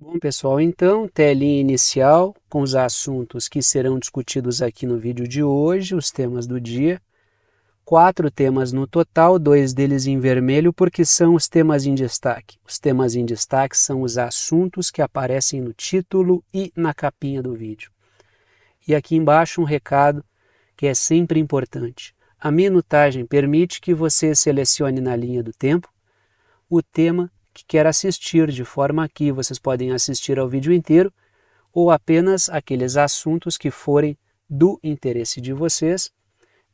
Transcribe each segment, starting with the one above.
Bom, pessoal, então, telinha inicial com os assuntos que serão discutidos aqui no vídeo de hoje, os temas do dia. Quatro temas no total, dois deles em vermelho, porque são os temas em destaque. Os temas em destaque são os assuntos que aparecem no título e na capinha do vídeo. E aqui embaixo um recado que é sempre importante. A minutagem permite que você selecione na linha do tempo o tema que quer assistir, de forma que vocês podem assistir ao vídeo inteiro ou apenas aqueles assuntos que forem do interesse de vocês.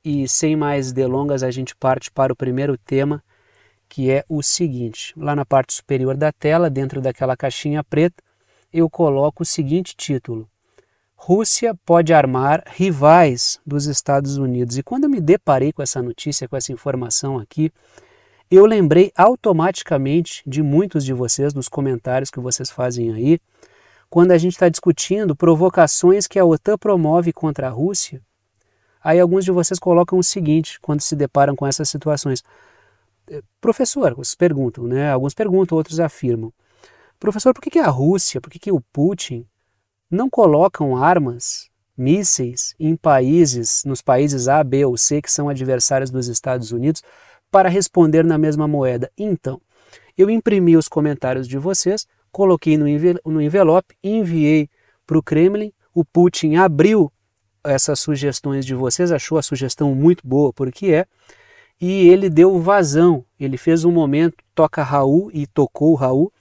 E sem mais delongas, a gente parte para o primeiro tema, que é o seguinte: lá na parte superior da tela, dentro daquela caixinha preta, eu coloco o seguinte título: Rússia pode armar rivais dos Estados Unidos. E quando eu me deparei com essa notícia, com essa informação aqui, eu lembrei automaticamente de muitos de vocês nos comentários que vocês fazem aí, quando a gente está discutindo provocações que a OTAN promove contra a Rússia. Aí alguns de vocês colocam o seguinte quando se deparam com essas situações. Eh, professor, vocês perguntam, né? Alguns perguntam, outros afirmam. Professor, por que, que a Rússia, por que, que o Putin não colocam armas, mísseis, em países, nos países A, B ou C, que são adversários dos Estados Unidos, para responder na mesma moeda. Então, eu imprimi os comentários de vocês, coloquei no envelope, enviei para o Kremlin. O Putin abriu essas sugestões de vocês, achou a sugestão muito boa, porque é, e ele deu vazão. Ele fez um momento, toca Raul e tocou Raul,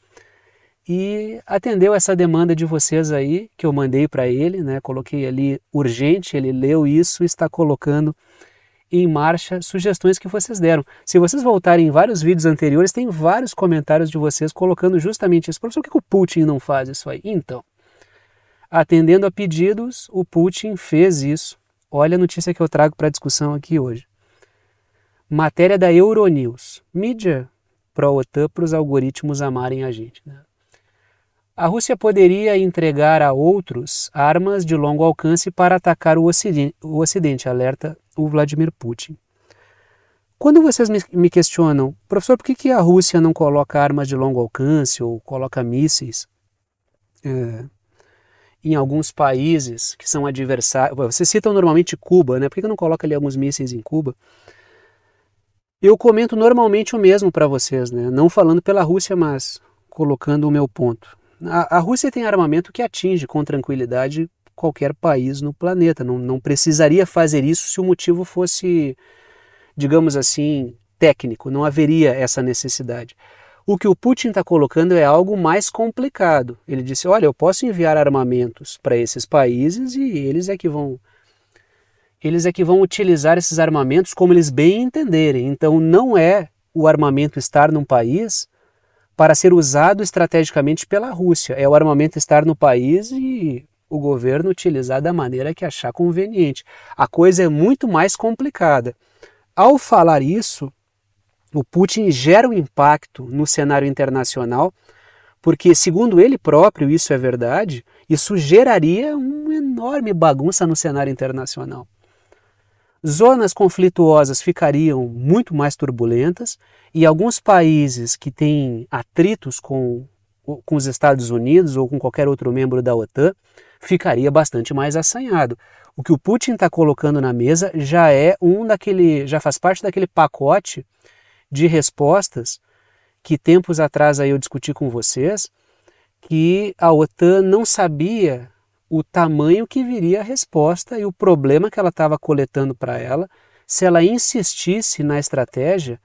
e atendeu essa demanda de vocês aí que eu mandei para ele, né? Coloquei ali urgente, ele leu isso e está colocando em marcha sugestões que vocês deram. Se vocês voltarem em vários vídeos anteriores, tem vários comentários de vocês colocando justamente isso. Professor, por que o Putin não faz isso aí? Então, atendendo a pedidos, o Putin fez isso. Olha a notícia que eu trago para discussão aqui hoje. Matéria da Euronews. Mídia pró-OTAN para os algoritmos amarem a gente. Né? a Rússia poderia entregar a outros armas de longo alcance para atacar o Ocidente, o ocidente alerta o Vladimir Putin. Quando vocês me questionam, professor, por que, que a Rússia não coloca armas de longo alcance ou coloca mísseis é, em alguns países que são adversários? Vocês citam normalmente Cuba, né? Por que, que não coloca ali alguns mísseis em Cuba? Eu comento normalmente o mesmo para vocês, né? Não falando pela Rússia, mas colocando o meu ponto. A, a Rússia tem armamento que atinge com tranquilidade qualquer país no planeta. Não, não precisaria fazer isso se o motivo fosse, digamos assim, técnico. Não haveria essa necessidade. O que o Putin está colocando é algo mais complicado. Ele disse: olha, eu posso enviar armamentos para esses países e eles é que vão. Eles é que vão utilizar esses armamentos como eles bem entenderem. Então não é o armamento estar num país para ser usado estrategicamente pela Rússia. É o armamento estar no país e o governo utilizar da maneira que achar conveniente. A coisa é muito mais complicada. Ao falar isso, o Putin gera um impacto no cenário internacional, porque, segundo ele próprio, isso é verdade, isso geraria uma enorme bagunça no cenário internacional. Zonas conflituosas ficariam muito mais turbulentas e alguns países que têm atritos com, com os Estados Unidos ou com qualquer outro membro da OTAN ficaria bastante mais assanhado. O que o Putin está colocando na mesa já é um daquele, já faz parte daquele pacote de respostas que tempos atrás aí eu discuti com vocês, que a OTAN não sabia o tamanho que viria a resposta e o problema que ela estava coletando para ela se ela insistisse na estratégia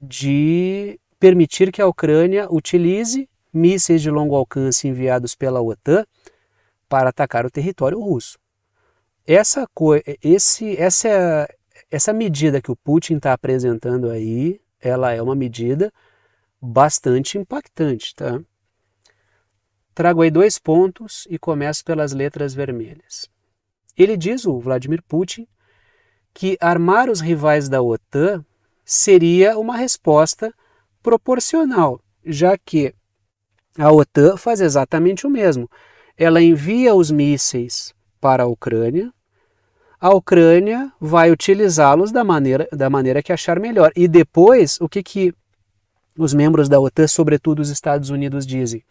de permitir que a Ucrânia utilize mísseis de longo alcance enviados pela OTAN para atacar o território russo. Essa, esse, essa, essa medida que o Putin está apresentando aí, ela é uma medida bastante impactante, tá? Trago aí dois pontos e começo pelas letras vermelhas. Ele diz, o Vladimir Putin, que armar os rivais da OTAN seria uma resposta proporcional, já que a OTAN faz exatamente o mesmo. Ela envia os mísseis para a Ucrânia, a Ucrânia vai utilizá-los da maneira, da maneira que achar melhor. E depois, o que, que os membros da OTAN, sobretudo os Estados Unidos, dizem?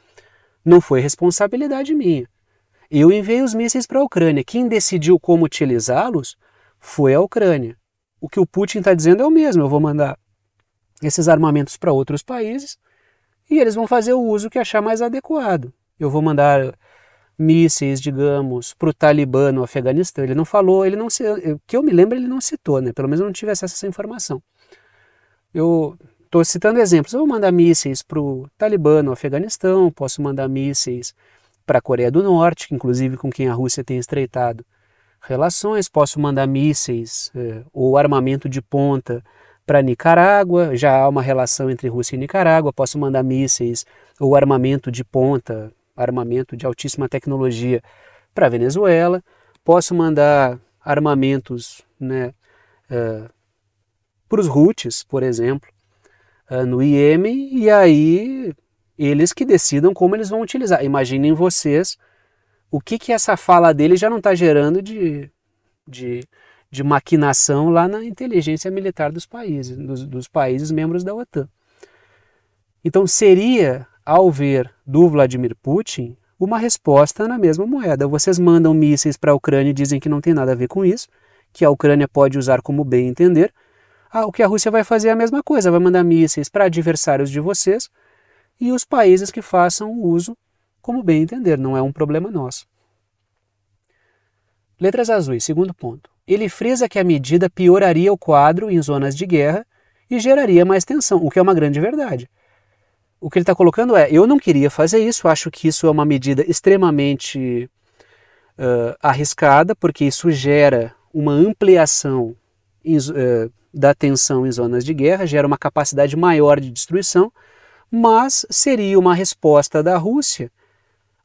Não foi responsabilidade minha. Eu enviei os mísseis para a Ucrânia. Quem decidiu como utilizá-los foi a Ucrânia. O que o Putin está dizendo é o mesmo: eu vou mandar esses armamentos para outros países e eles vão fazer o uso que achar mais adequado. Eu vou mandar mísseis, digamos, para o Talibã no Afeganistão. Ele não falou, ele não se, que eu me lembro, ele não citou, né? Pelo menos eu não tive acesso a essa informação. Eu Estou citando exemplos. Eu vou mandar mísseis para o Talibã, no Afeganistão, posso mandar mísseis para a Coreia do Norte, inclusive com quem a Rússia tem estreitado relações, posso mandar mísseis é, ou armamento de ponta para Nicarágua, já há uma relação entre Rússia e Nicarágua, posso mandar mísseis ou armamento de ponta, armamento de altíssima tecnologia para Venezuela, posso mandar armamentos né, é, eh, para os Houthis, por exemplo, eh, no IEM e aí eles que decidam como eles vão utilizar. Imaginem vocês o que, que essa fala dele já não está gerando de, de, de, maquinação lá na inteligência militar dos países, dos, dos países membros da OTAN. Então seria, ao ver do Vladimir Putin, uma resposta na mesma moeda. Vocês mandam mísseis para a Ucrânia e dizem que não tem nada a ver com isso, que a Ucrânia pode usar como bem entender, ah, o que a Rússia vai fazer é a mesma coisa, vai mandar mísseis para adversários de vocês e os países que façam o uso, como bem entender, não é um problema nosso. Letras azuis, segundo ponto. Ele frisa que a medida pioraria o quadro em zonas de guerra e geraria mais tensão, o que é uma grande verdade. O que ele está colocando é: eu não queria fazer isso, acho que isso é uma medida extremamente uh, arriscada, porque isso gera uma ampliação. Em, uh, da tensão em zonas de guerra, gera uma capacidade maior de destruição, mas seria uma resposta da Rússia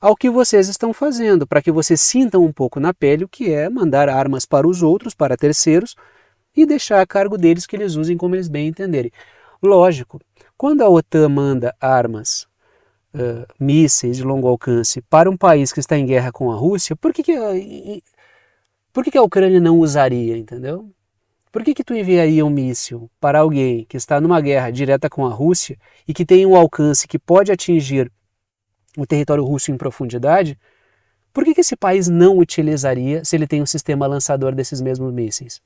ao que vocês estão fazendo, para que vocês sintam um pouco na pele o que é mandar armas para os outros, para terceiros, e deixar a cargo deles que eles usem como eles bem entenderem. Lógico, quando a OTAN manda armas, uh, mísseis de longo alcance para um país que está em guerra com a Rússia, por que, que, a, por que, que a Ucrânia não usaria, entendeu? Por que, que tu enviaria um míssil para alguém que está numa guerra direta com a Rússia e que tem um alcance que pode atingir o território russo em profundidade? Por que, que esse país não utilizaria se ele tem um sistema lançador desses mesmos mísseis?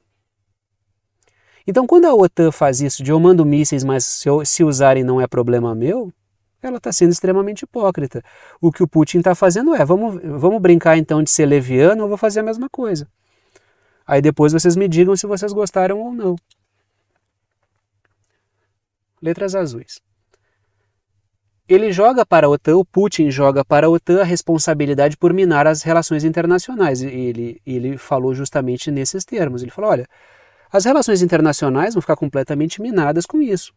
Então, quando a OTAN faz isso de eu mando mísseis, mas se, eu, se usarem não é problema meu, ela está sendo extremamente hipócrita. O que o Putin está fazendo é: vamos, vamos brincar então de ser leviano, eu vou fazer a mesma coisa. Aí depois vocês me digam se vocês gostaram ou não. Letras azuis. Ele joga para a OTAN, o Putin joga para a OTAN a responsabilidade por minar as relações internacionais. Ele, ele falou justamente nesses termos. Ele falou: olha, as relações internacionais vão ficar completamente minadas com isso.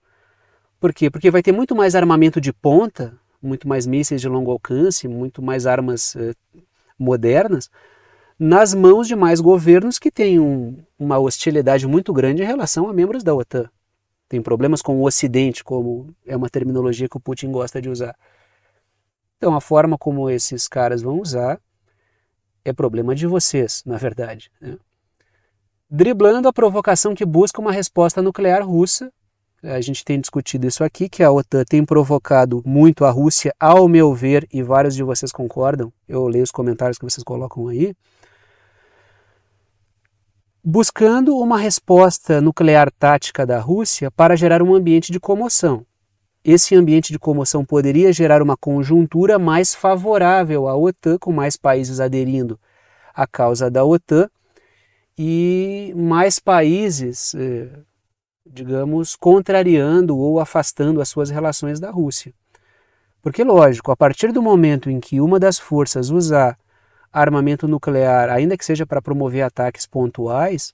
Por quê? Porque vai ter muito mais armamento de ponta, muito mais mísseis de longo alcance, muito mais armas eh, modernas nas mãos de mais governos que têm um, uma hostilidade muito grande em relação a membros da OTAN. Tem problemas com o Ocidente, como é uma terminologia que o Putin gosta de usar. Então, a forma como esses caras vão usar é problema de vocês, na verdade. Né? Driblando a provocação que busca uma resposta nuclear russa, a gente tem discutido isso aqui, que a OTAN tem provocado muito a Rússia, ao meu ver, e vários de vocês concordam, eu leio os comentários que vocês colocam aí, buscando uma resposta nuclear tática da Rússia para gerar um ambiente de comoção. Esse ambiente de comoção poderia gerar uma conjuntura mais favorável à OTAN, com mais países aderindo à causa da OTAN e mais países, eh, digamos, contrariando ou afastando as suas relações da Rússia. Porque, lógico, a partir do momento em que uma das forças usar armamento nuclear, ainda que seja para promover ataques pontuais,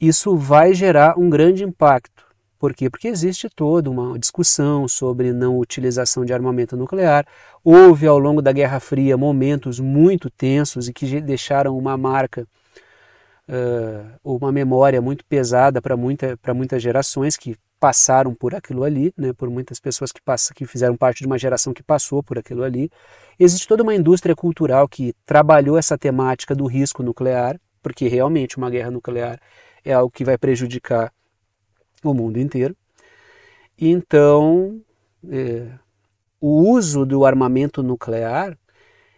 isso vai gerar um grande impacto. Por quê? Porque existe toda uma discussão sobre não utilização de armamento nuclear. Houve ao longo da Guerra Fria momentos muito tensos e que deixaram uma marca, uma memória muito pesada para muita, muitas gerações que passaram por aquilo ali, né? por muitas pessoas que, pass que fizeram parte de uma geração que passou por aquilo ali. Existe toda uma indústria cultural que trabalhou essa temática do risco nuclear, porque realmente uma guerra nuclear é algo que vai prejudicar o mundo inteiro. Então, é, o uso do armamento nuclear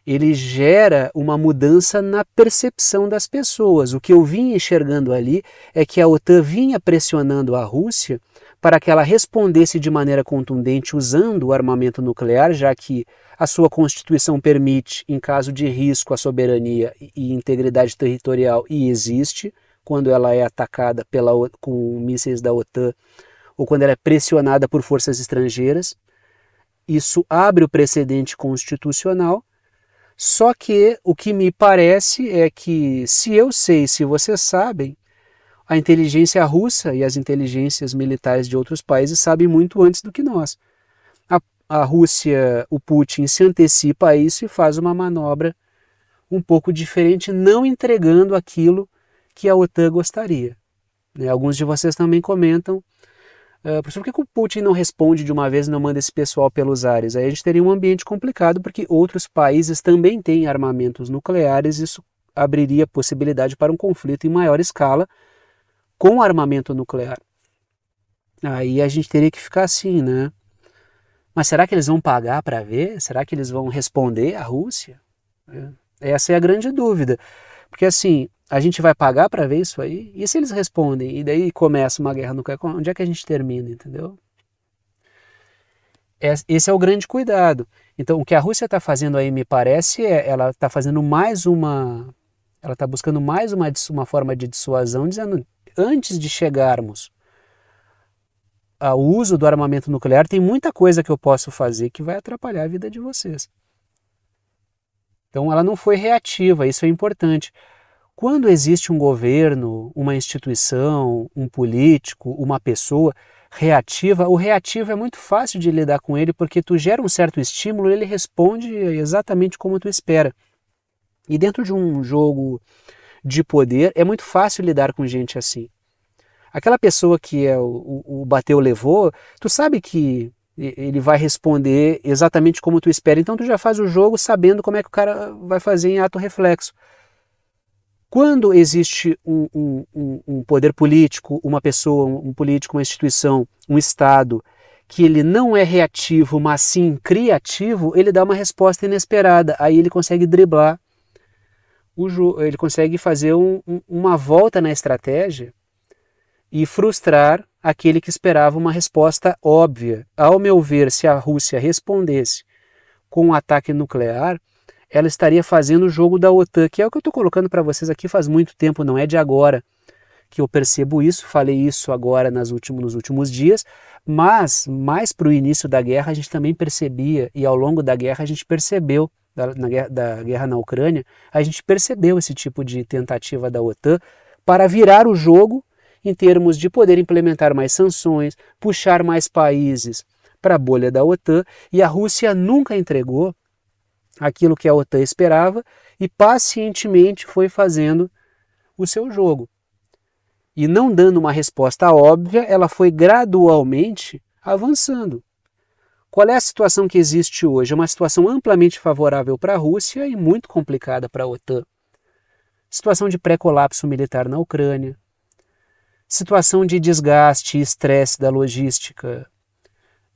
ele gera uma mudança na percepção das pessoas. O que eu vinha enxergando ali é que a OTAN vinha pressionando a Rússia para que ela respondesse de maneira contundente usando o armamento nuclear, já que a sua Constituição permite, em caso de risco à soberania e integridade territorial, e existe, quando ela é atacada pela, com mísseis da OTAN ou quando ela é pressionada por forças estrangeiras. Isso abre o precedente constitucional só que o que me parece é que, se eu sei, se vocês sabem, a inteligência russa e as inteligências militares de outros países sabem muito antes do que nós. A, a Rússia, o Putin, se antecipa a isso e faz uma manobra um pouco diferente, não entregando aquilo que a OTAN gostaria. Né? Alguns de vocês também comentam ah, professor, por que, que, o Putin não responde de uma vez e não manda esse pessoal pelos ares? Aí a gente teria um ambiente complicado, porque outros países também têm armamentos nucleares, isso abriria possibilidade para um conflito em maior escala com armamento nuclear. Aí a gente teria que ficar assim, né? Mas será que eles vão pagar para ver? Será que eles vão responder à Rússia? É, essa é a grande dúvida. Porque assim, a gente vai pagar para ver isso aí? E se eles respondem? E daí começa uma guerra nuclear, onde é que a gente termina, entendeu? É, esse é o grande cuidado. Então, o que a Rússia está fazendo aí, me parece, é ela está fazendo mais uma. Ela está buscando mais uma, uma forma de dissuasão, dizendo: antes de chegarmos ao uso do armamento nuclear, tem muita coisa que eu posso fazer que vai atrapalhar a vida de vocês. Então, ela não foi reativa, isso é importante. Quando existe um governo, uma instituição, um político, uma pessoa reativa, o reativo é muito fácil de lidar com ele porque tu gera um certo estímulo, ele responde exatamente como tu espera. E dentro de um jogo de poder, é muito fácil lidar com gente assim. Aquela pessoa que é o, o, o bateu levou, tu sabe que ele vai responder exatamente como tu espera. Então tu já faz o jogo sabendo como é que o cara vai fazer em ato reflexo. Quando existe um, um, um poder político, uma pessoa, um político, uma instituição, um Estado, que ele não é reativo, mas sim criativo, ele dá uma resposta inesperada. Aí ele consegue driblar, ele consegue fazer um, uma volta na estratégia e frustrar aquele que esperava uma resposta óbvia. Ao meu ver, se a Rússia respondesse com um ataque nuclear, ela estaria fazendo o jogo da OTAN, que é o que eu estou colocando para vocês aqui faz muito tempo, não é de agora que eu percebo isso, falei isso agora nas últimos, nos últimos dias, mas mais para o início da guerra a gente também percebia, e ao longo da guerra a gente percebeu, da, na, da guerra na Ucrânia, a gente percebeu esse tipo de tentativa da OTAN para virar o jogo em termos de poder implementar mais sanções, puxar mais países para a bolha da OTAN, e a Rússia nunca entregou aquilo que a OTAN esperava e pacientemente foi fazendo o seu jogo. E não dando uma resposta óbvia, ela foi gradualmente avançando. Qual é a situação que existe hoje? É uma situação amplamente favorável para a Rússia e muito complicada para a OTAN. Situação de pré-colapso militar na Ucrânia, situação de desgaste e estresse da logística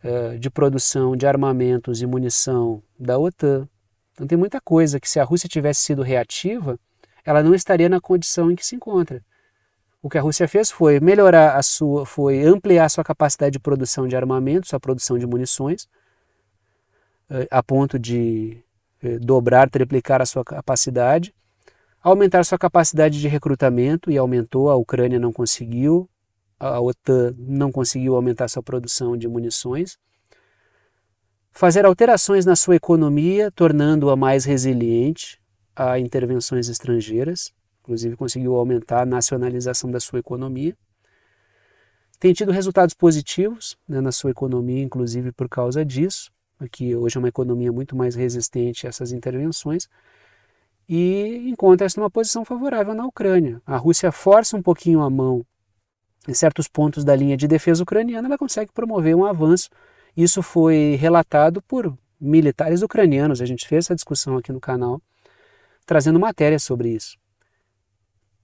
eh, de produção de armamentos e munição da OTAN, então tem muita coisa que se a Rússia tivesse sido reativa, ela não estaria na condição em que se encontra. O que a Rússia fez foi melhorar a sua, foi ampliar a sua capacidade de produção de armamento, sua produção de munições, eh, a ponto de eh, dobrar, triplicar a sua capacidade, aumentar sua capacidade de recrutamento e aumentou, a Ucrânia não conseguiu, a OTAN não conseguiu aumentar sua produção de munições fazer alterações na sua economia, tornando-a mais resiliente a intervenções estrangeiras, inclusive conseguiu aumentar a nacionalização da sua economia. Tem tido resultados positivos né, na sua economia, inclusive por causa disso, que hoje é uma economia muito mais resistente a essas intervenções, e encontra-se numa posição favorável na Ucrânia. A Rússia força um pouquinho a mão em certos pontos da linha de defesa ucraniana, ela consegue promover um avanço isso foi relatado por militares ucranianos. A gente fez essa discussão aqui no canal, trazendo matéria sobre isso.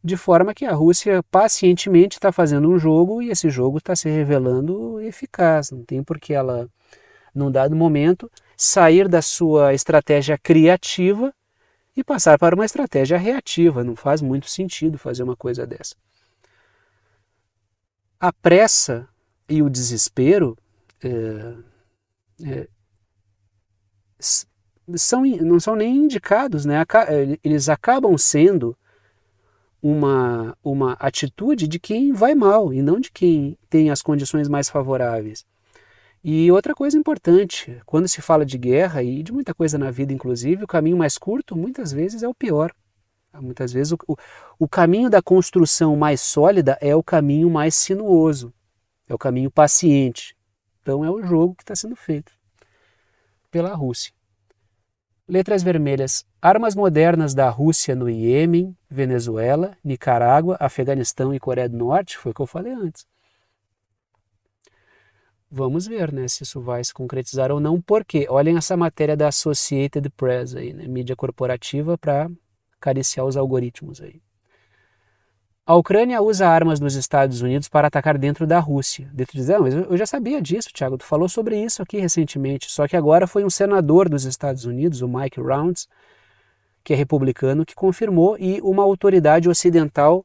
De forma que a Rússia pacientemente está fazendo um jogo e esse jogo está se revelando eficaz. Não tem por que ela, num dado momento, sair da sua estratégia criativa e passar para uma estratégia reativa. Não faz muito sentido fazer uma coisa dessa. A pressa e o desespero é, são, não são nem indicados, né? Eh, eles acabam sendo uma, uma atitude de quem vai mal e não de quem tem as condições mais favoráveis. E outra coisa importante, quando se fala de guerra e de muita coisa na vida, inclusive, o caminho mais curto muitas vezes é o pior. Muitas vezes o, o, o caminho da construção mais sólida é o caminho mais sinuoso, é o caminho paciente. Então é o jogo que está sendo feito pela Rússia. Letras vermelhas: armas modernas da Rússia no Iêmen, Venezuela, Nicarágua, Afeganistão e Coreia do Norte, foi o que eu falei antes. Vamos ver né, se isso vai se concretizar ou não, porque olhem essa matéria da Associated Press aí, né, mídia corporativa para cariciar os algoritmos aí. A Ucrânia usa armas dos Estados Unidos para atacar dentro da Rússia. Dentro de... Não, eu já sabia disso, Thiago. Tu falou sobre isso aqui recentemente. Só que agora foi um senador dos Estados Unidos, o Mike Rounds, que é republicano, que confirmou, e uma autoridade ocidental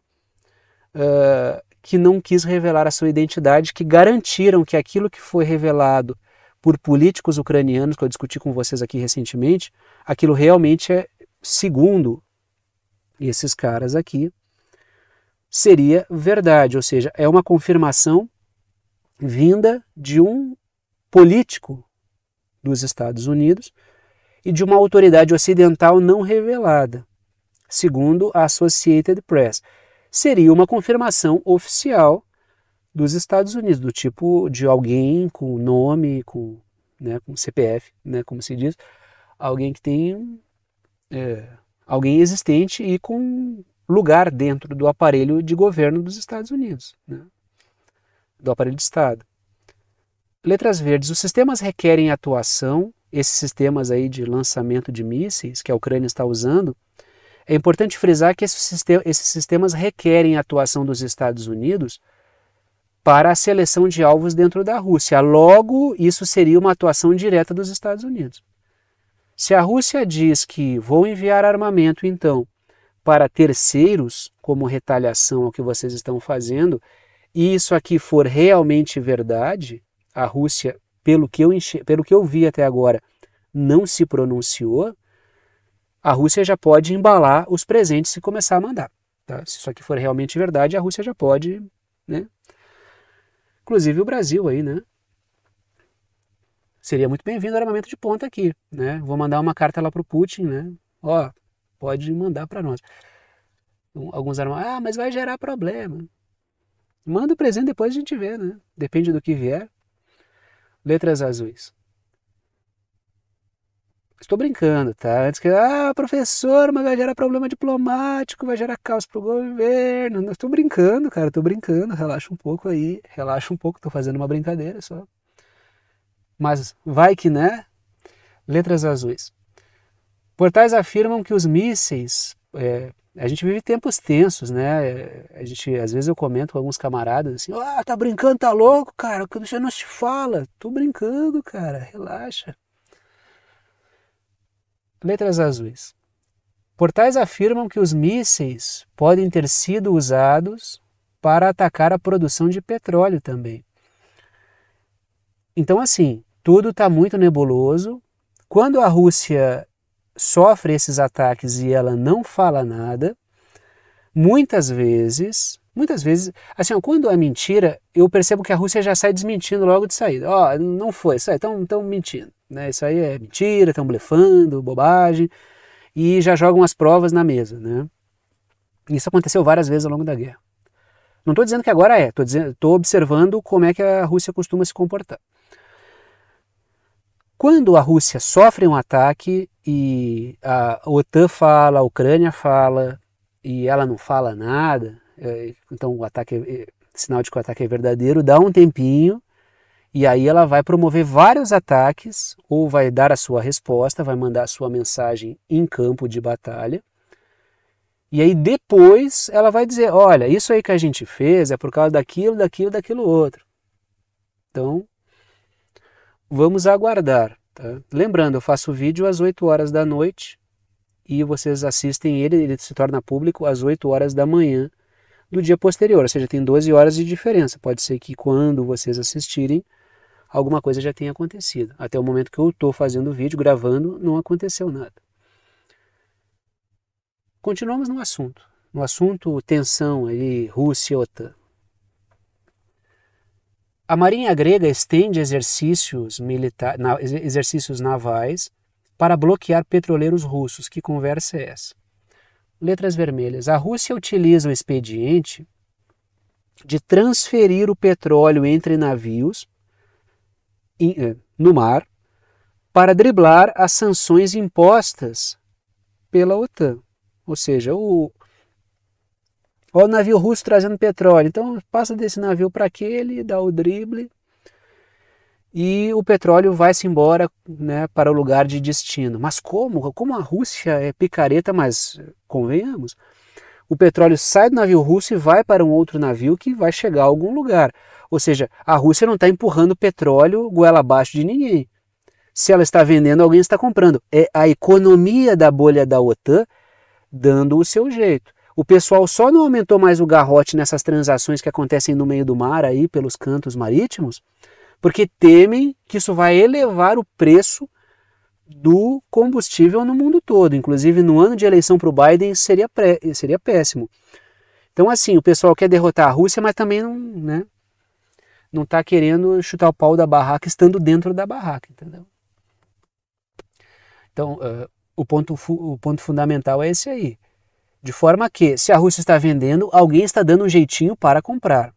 uh, que não quis revelar a sua identidade, que garantiram que aquilo que foi revelado por políticos ucranianos, que eu discuti com vocês aqui recentemente, aquilo realmente é, segundo esses caras aqui, seria verdade, ou seja, é uma confirmação vinda de um político dos Estados Unidos e de uma autoridade ocidental não revelada, segundo a Associated Press. Seria uma confirmação oficial dos Estados Unidos, do tipo de alguém com nome, com, né, com CPF, né, como se diz, alguém que tem é, alguém existente e com lugar dentro do aparelho de governo dos Estados Unidos, né? do aparelho de Estado. Letras verdes: os sistemas requerem atuação. Esses sistemas aí de lançamento de mísseis que a Ucrânia está usando, é importante frisar que esses sistemas requerem atuação dos Estados Unidos para a seleção de alvos dentro da Rússia. Logo, isso seria uma atuação direta dos Estados Unidos. Se a Rússia diz que vou enviar armamento, então, para terceiros como retaliação ao que vocês estão fazendo, e isso aqui for realmente verdade, a Rússia, pelo que eu, enche... pelo que eu vi até agora, não se pronunciou, a Rússia já pode embalar os presentes e começar a mandar. Tá? Se isso aqui for realmente verdade, a Rússia já pode, né? Inclusive o Brasil aí, né? Seria muito bem-vindo armamento de ponta aqui, né? Vou mandar uma carta lá para o Putin, né? Ó, pode mandar para nós. Então, alguns eram, ah, mas vai gerar problema. Manda o presente, depois a gente vê, né? Depende do que vier. Letras azuis. Estou brincando, tá? Antes que, ah, professor, mas vai gerar problema diplomático, vai gerar caos para o governo. Não, estou brincando, cara, estou brincando. Relaxa um pouco aí, relaxa um pouco, estou fazendo uma brincadeira só. Mas vai que, né? Letras azuis. Portais afirmam que os mísseis. É, a gente vive tempos tensos, né? A gente, às vezes eu comento com alguns camaradas assim: ah, tá brincando, tá louco, cara, que você não se fala. Tô brincando, cara, relaxa. Letras azuis. Portais afirmam que os mísseis podem ter sido usados para atacar a produção de petróleo também. Então, assim, tudo está muito nebuloso. Quando a Rússia sofre esses ataques e ela não fala nada, muitas vezes, muitas vezes, assim, ó, quando é mentira, eu percebo que a Rússia já sai desmentindo logo de saída. Ó, oh, não foi, isso aí, estão mentindo, né? Isso aí é mentira, estão blefando, bobagem, e já jogam as provas na mesa, né? Isso aconteceu várias vezes ao longo da guerra. Não estou dizendo que agora é, estou observando como é que a Rússia costuma se comportar. Quando a Rússia sofre um ataque e a OTAN fala, a Ucrânia fala e ela não fala nada, é, então o ataque, é, é, sinal de que o ataque é verdadeiro, dá um tempinho e aí ela vai promover vários ataques ou vai dar a sua resposta, vai mandar a sua mensagem em campo de batalha. E aí depois ela vai dizer, olha, isso aí que a gente fez é por causa daquilo, daquilo, daquilo outro. Então, Vamos aguardar. Tá? Lembrando, eu faço vídeo às 8 horas da noite e vocês assistem ele, ele se torna público às 8 horas da manhã do dia posterior, ou seja, tem 12 horas de diferença. Pode ser que quando vocês assistirem, alguma coisa já tenha acontecido. Até o momento que eu estou fazendo o vídeo, gravando, não aconteceu nada. Continuamos no assunto. No assunto tensão ali Rússia e OTAN. A marinha grega estende exercícios, milita na, exercícios navais para bloquear petroleiros russos. Que conversa é essa? Letras vermelhas. A Rússia utiliza o expediente de transferir o petróleo entre navios eh, no mar para driblar as sanções impostas pela OTAN. Ou seja, o, Olha o navio russo trazendo petróleo. Então passa desse navio para aquele, dá o drible e o petróleo vai-se embora né, para o lugar de destino. Mas como? Como a Rússia é picareta, mas convenhamos, o petróleo sai do navio russo e vai para um outro navio que vai chegar a algum lugar. Ou seja, a Rússia não está empurrando petróleo goela abaixo de ninguém. Se ela está vendendo, alguém está comprando. É a economia da bolha da OTAN dando o seu jeito. O pessoal só não aumentou mais o garrote nessas transações que acontecem no meio do mar aí pelos cantos marítimos, porque temem que isso vai elevar o preço do combustível no mundo todo. Inclusive, no ano de eleição para o Biden seria, pré, seria péssimo. Então, assim, o pessoal quer derrotar a Rússia, mas também não, né, não está querendo chutar o pau da barraca estando dentro da barraca, entendeu? Então, uh, o, ponto, o ponto fundamental é esse aí. De forma que, se a Rússia está vendendo, alguém está dando um jeitinho para comprar.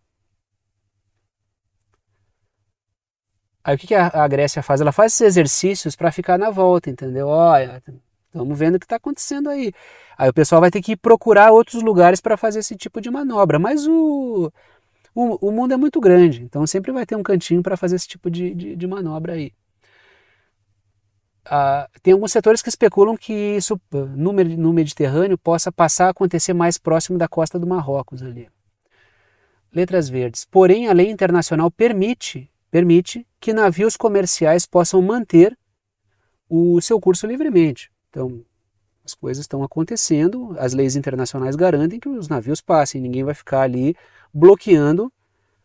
Aí o que, a, Grécia faz? Ela faz esses exercícios para ficar na volta, entendeu? Olha, estamos vendo o que está acontecendo aí. Aí o pessoal vai ter que procurar outros lugares para fazer esse tipo de manobra. Mas o, o, o, mundo é muito grande, então sempre vai ter um cantinho para fazer esse tipo de, de, de manobra aí. Ah, tem alguns setores que especulam que isso no, no, Mediterrâneo possa passar a acontecer mais próximo da costa do Marrocos ali. Letras verdes. Porém, a lei internacional permite, permite que navios comerciais possam manter o seu curso livremente. Então, as coisas estão acontecendo, as leis internacionais garantem que os navios passem, ninguém vai ficar ali bloqueando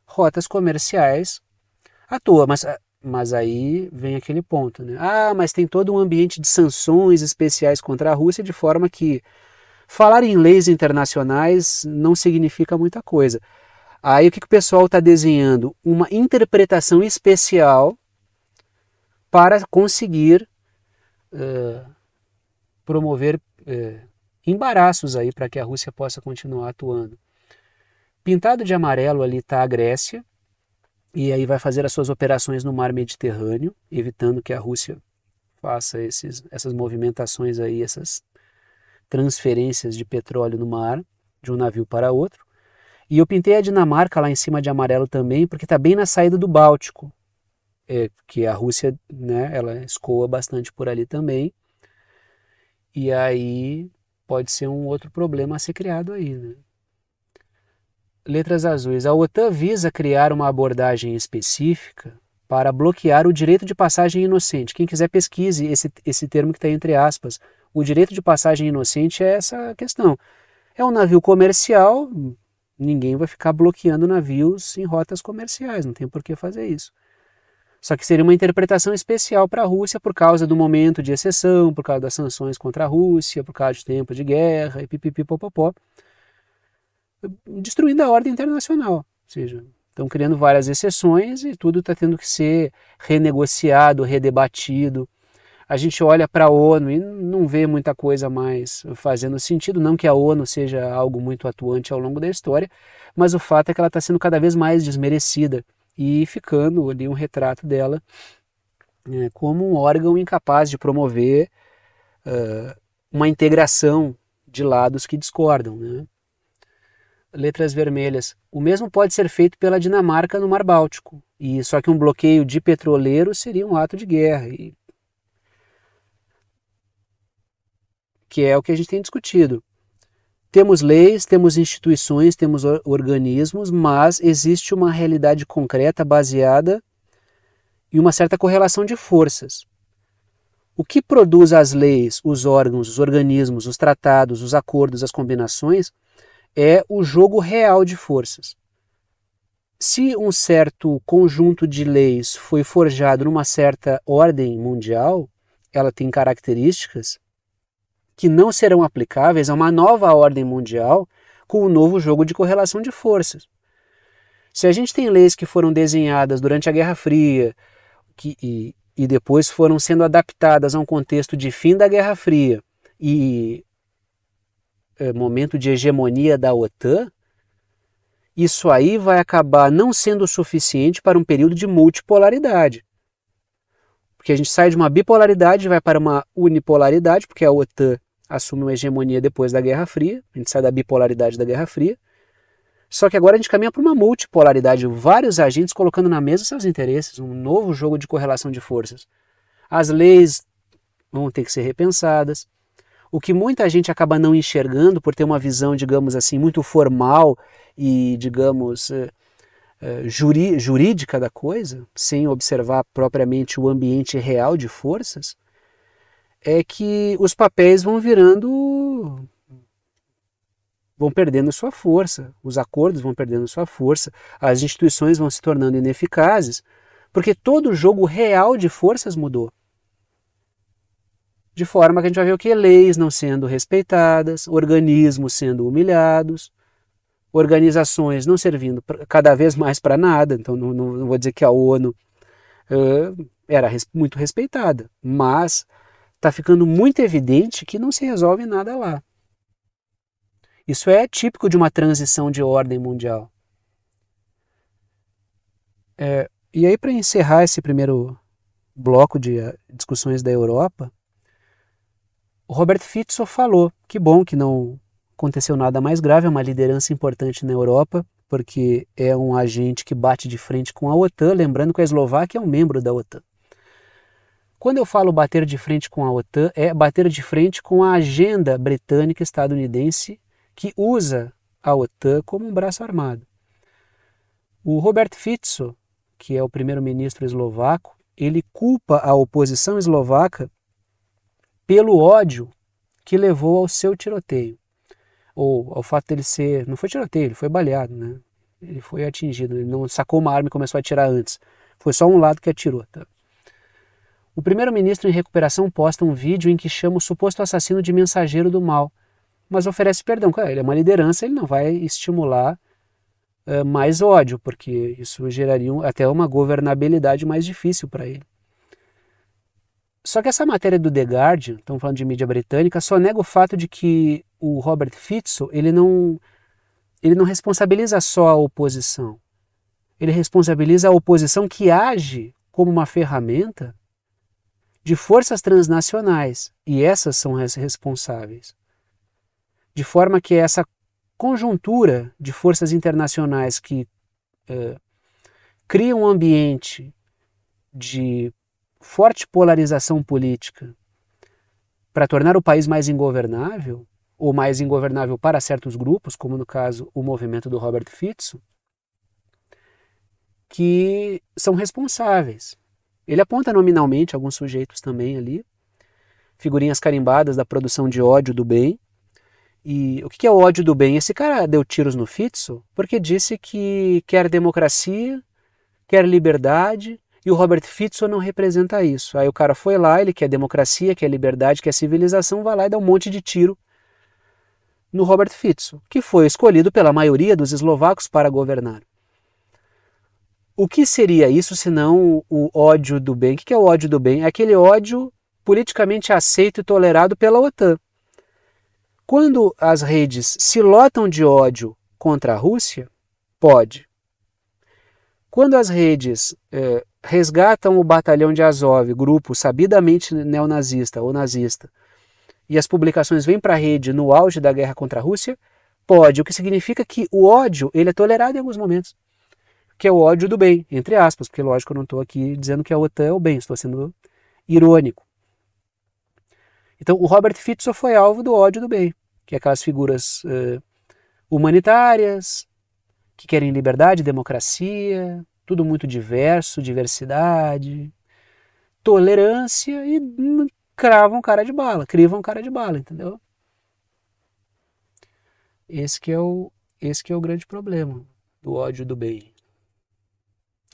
rotas comerciais à toa. Mas ah, mas aí vem aquele ponto, né? Ah, mas tem todo um ambiente de sanções especiais contra a Rússia, de forma que falar em leis internacionais não significa muita coisa. Aí o que, que o pessoal está desenhando? Uma interpretação especial para conseguir uh, promover uh, embaraços aí para que a Rússia possa continuar atuando. Pintado de amarelo ali está a Grécia, e aí vai fazer as suas operações no mar Mediterrâneo, evitando que a Rússia faça esses, essas movimentações aí, essas transferências de petróleo no mar de um navio para outro. E eu pintei a Dinamarca lá em cima de amarelo também, porque está bem na saída do Báltico, é, que a Rússia, né, ela escoa bastante por ali também. E aí pode ser um outro problema a ser criado aí, né? letras azuis. A OTAN visa criar uma abordagem específica para bloquear o direito de passagem inocente. Quem quiser pesquise esse, esse termo que está entre aspas. O direito de passagem inocente é essa questão. É um navio comercial, ninguém vai ficar bloqueando navios em rotas comerciais, não tem por que fazer isso. Só que seria uma interpretação especial para a Rússia por causa do momento de exceção, por causa das sanções contra a Rússia, por causa de tempo de guerra e pipipipopopó destruindo a ordem internacional. Ou seja, estão criando várias exceções e tudo está tendo que ser renegociado, redebatido. A gente olha para a ONU e não vê muita coisa mais fazendo sentido. Não que a ONU seja algo muito atuante ao longo da história, mas o fato é que ela está sendo cada vez mais desmerecida e ficando ali um retrato dela né, como um órgão incapaz de promover uh, uma integração de lados que discordam. Né? letras vermelhas. O mesmo pode ser feito pela Dinamarca no Mar Báltico. E só que um bloqueio de petroleiro seria um ato de guerra. E... Que é o que a gente tem discutido. Temos leis, temos instituições, temos organismos, mas existe uma realidade concreta baseada em uma certa correlação de forças. O que produz as leis, os órgãos, os organismos, os tratados, os acordos, as combinações é o jogo real de forças. Se um certo conjunto de leis foi forjado numa certa ordem mundial, ela tem características que não serão aplicáveis a uma nova ordem mundial com um novo jogo de correlação de forças. Se a gente tem leis que foram desenhadas durante a Guerra Fria que, e, e depois foram sendo adaptadas a um contexto de fim da Guerra Fria e eh, momento de hegemonia da OTAN, isso aí vai acabar não sendo suficiente para um período de multipolaridade. Porque a gente sai de uma bipolaridade e vai para uma unipolaridade, porque a OTAN assume uma hegemonia depois da Guerra Fria, a gente sai da bipolaridade da Guerra Fria. Só que agora a gente caminha para uma multipolaridade, vários agentes colocando na mesa seus interesses, um novo jogo de correlação de forças. As leis vão ter que ser repensadas, o que muita gente acaba não enxergando por ter uma visão, digamos assim, muito formal e, digamos, eh, eh, jurídica da coisa, sem observar propriamente o ambiente real de forças, é que os papéis vão virando. vão perdendo sua força, os acordos vão perdendo sua força, as instituições vão se tornando ineficazes, porque todo o jogo real de forças mudou de forma que a gente vai ver o que? Leis não sendo respeitadas, organismos sendo humilhados, organizações não servindo cada vez mais para nada. Então, não, não, não, vou dizer que a ONU uh, era res, muito respeitada, mas está ficando muito evidente que não se resolve nada lá. Isso é típico de uma transição de ordem mundial. É, e aí, para encerrar esse primeiro bloco de eh, discussões da Europa, o Robert Fitzel falou: que bom que não aconteceu nada mais grave, é uma liderança importante na Europa, porque é um agente que bate de frente com a OTAN, lembrando que a Eslováquia é um membro da OTAN. Quando eu falo bater de frente com a OTAN, é bater de frente com a agenda britânica estadunidense que usa a OTAN como um braço armado. O Robert Fitzo, que é o primeiro-ministro eslovaco, ele culpa a oposição eslovaca pelo ódio que levou ao seu tiroteio. Ou ao fato dele ser. Não foi tiroteio, ele foi baleado, né? Ele foi atingido, ele não sacou uma arma e começou a atirar antes. Foi só um lado que atirou. Tá? O primeiro-ministro em recuperação posta um vídeo em que chama o suposto assassino de mensageiro do mal, mas oferece perdão. Cara, ele é uma liderança, ele não vai estimular uh, mais ódio, porque isso geraria um, até uma governabilidade mais difícil para ele. Só que essa matéria do The Guardian, estamos falando de mídia britânica, só nega o fato de que o Robert Fitzl, ele não, ele não responsabiliza só a oposição. Ele responsabiliza a oposição que age como uma ferramenta de forças transnacionais, e essas são as responsáveis. De forma que essa conjuntura de forças internacionais que eh, cria um ambiente de forte polarização política para tornar o país mais ingovernável, ou mais ingovernável para certos grupos, como no caso o movimento do Robert Fitz, que são responsáveis. Ele aponta nominalmente alguns sujeitos também ali, figurinhas carimbadas da produção de ódio do bem. E o que é o ódio do bem? Esse cara deu tiros no Fitz porque disse que quer democracia, quer liberdade, e o Robert Fitson não representa isso. Aí o cara foi lá, ele quer democracia, quer liberdade, quer civilização, vai lá e dá um monte de tiro no Robert Fitson, que foi escolhido pela maioria dos eslovacos para governar. O que seria isso se não o ódio do bem? O que é o ódio do bem? É aquele ódio politicamente aceito e tolerado pela OTAN. Quando as redes se lotam de ódio contra a Rússia, pode. Quando as redes eh, resgatam o batalhão de Azov, grupo sabidamente neonazista ou nazista, e as publicações vêm para a rede no auge da guerra contra a Rússia, pode, o que significa que o ódio ele é tolerado em alguns momentos, que é o ódio do bem, entre aspas, porque lógico eu não estou aqui dizendo que a OTAN é o bem, estou sendo irônico. Então o Robert Fitzo foi alvo do ódio do bem, que é aquelas figuras uh, humanitárias que querem liberdade, democracia, tudo muito diverso, diversidade, tolerância e hum, cravam cara de bala, crivam cara de bala, entendeu? Esse que é o esse que é o grande problema do ódio do bem.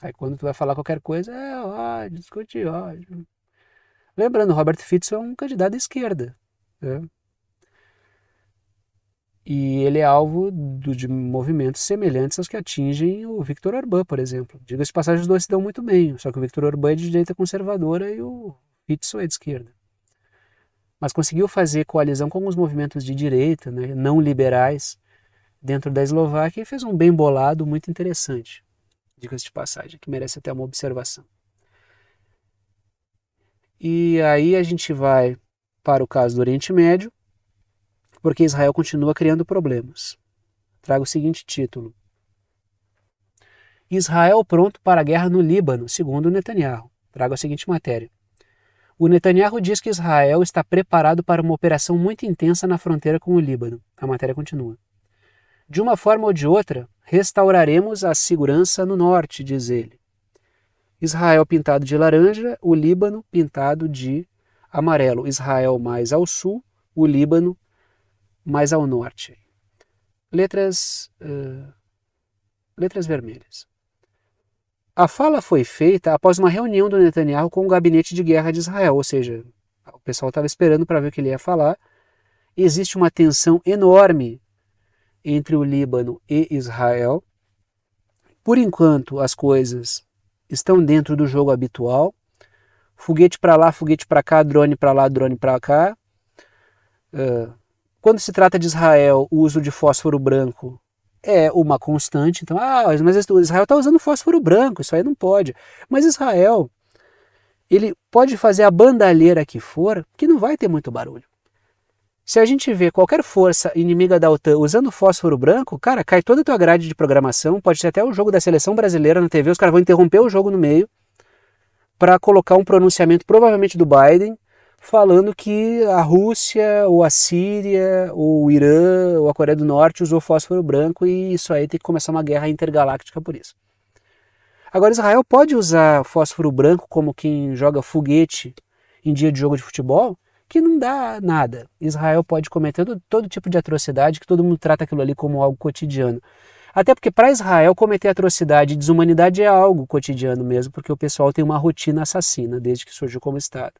Aí quando tu vai falar qualquer coisa, é ódio, discute ódio. Lembrando, Robert Fitz é um candidato à esquerda. Né? E ele é alvo do, de movimentos semelhantes aos que atingem o Victor Orbán, por exemplo. Diga-se de passagem, os dois se dão muito bem, só que o Victor Orbán é de direita conservadora e o Fitzo é de esquerda. Mas conseguiu fazer coalizão com alguns movimentos de direita, né, não liberais, dentro da Eslováquia e fez um bem bolado muito interessante. Diga-se de passagem, que merece até uma observação. E aí a gente vai para o caso do Oriente Médio, porque Israel continua criando problemas. Trago o seguinte título: Israel pronto para a guerra no Líbano, segundo Netanyahu. Trago a seguinte matéria. O Netanyahu diz que Israel está preparado para uma operação muito intensa na fronteira com o Líbano. A matéria continua. De uma forma ou de outra, restauraremos a segurança no norte, diz ele. Israel pintado de laranja, o Líbano pintado de amarelo. Israel mais ao sul, o Líbano mais ao norte. Letras, uh, letras vermelhas. A fala foi feita após uma reunião do Netanyahu com o gabinete de guerra de Israel, ou seja, o pessoal estava esperando para ver o que ele ia falar. Existe uma tensão enorme entre o Líbano e Israel. Por enquanto, as coisas estão dentro do jogo habitual. Foguete para lá, foguete para cá, drone para lá, drone para cá. Uh, quando se trata de Israel, o uso de fósforo branco é uma constante. Então, ah, mas Israel está usando fósforo branco, isso aí não pode. Mas Israel, ele pode fazer a bandalheira que for, que não vai ter muito barulho. Se a gente vê qualquer força inimiga da OTAN usando fósforo branco, cara, cai toda a tua grade de programação, pode ser até o jogo da seleção brasileira na TV, os caras vão interromper o jogo no meio para colocar um pronunciamento provavelmente do Biden falando que a Rússia, ou a Síria, ou o Irã, ou a Coreia do Norte usou fósforo branco e isso aí tem que começar uma guerra intergaláctica por isso. Agora, Israel pode usar fósforo branco como quem joga foguete em dia de jogo de futebol, que não dá nada. Israel pode cometer todo, tipo de atrocidade, que todo mundo trata aquilo ali como algo cotidiano. Até porque para Israel cometer atrocidade e desumanidade é algo cotidiano mesmo, porque o pessoal tem uma rotina assassina desde que surgiu como Estado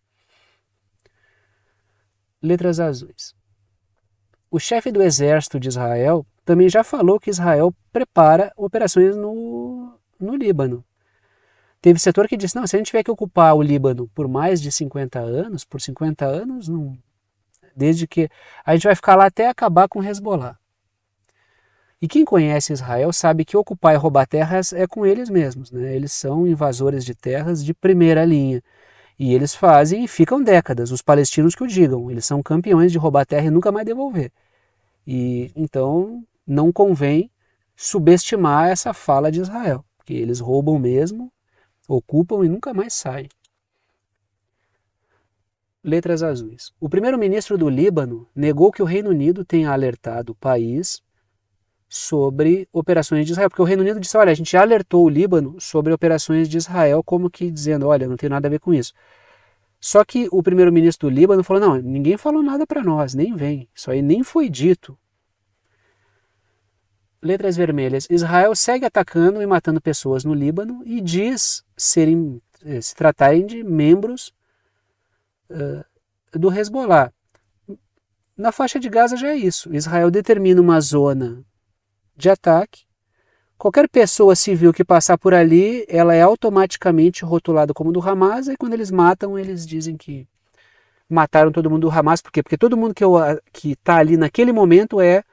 letras azuis. O chefe do exército de Israel também já falou que Israel prepara operações no, no Líbano. Teve setor que disse: não, se a gente tiver que ocupar o Líbano por mais de 50 anos, por 50 anos, não, desde que a gente vai ficar lá até acabar com Hezbollah. E quem conhece Israel sabe que ocupar e roubar terras é com eles mesmos, né? eles são invasores de terras de primeira linha. E eles fazem e ficam décadas, os palestinos que o digam. Eles são campeões de roubar terra e nunca mais devolver. E então não convém subestimar essa fala de Israel, que eles roubam mesmo, ocupam e nunca mais saem. Letras azuis. O primeiro-ministro do Líbano negou que o Reino Unido tenha alertado o país sobre operações de Israel, porque o Reino Unido disse, olha, a gente alertou o Líbano sobre operações de Israel, como que dizendo, olha, não tem nada a ver com isso. Só que o primeiro-ministro do Líbano falou, não, ninguém falou nada para nós, nem vem, isso aí nem foi dito. Letras vermelhas, Israel segue atacando e matando pessoas no Líbano e diz serem, eh, se tratarem de membros uh, do Hezbollah. Na faixa de Gaza já é isso. Israel determina uma zona de ataque. Qualquer pessoa civil que passar por ali, ela é automaticamente rotulada como do Hamas, e quando eles matam, eles dizem que mataram todo mundo do Hamas. Por quê? Porque todo mundo que está ali naquele momento é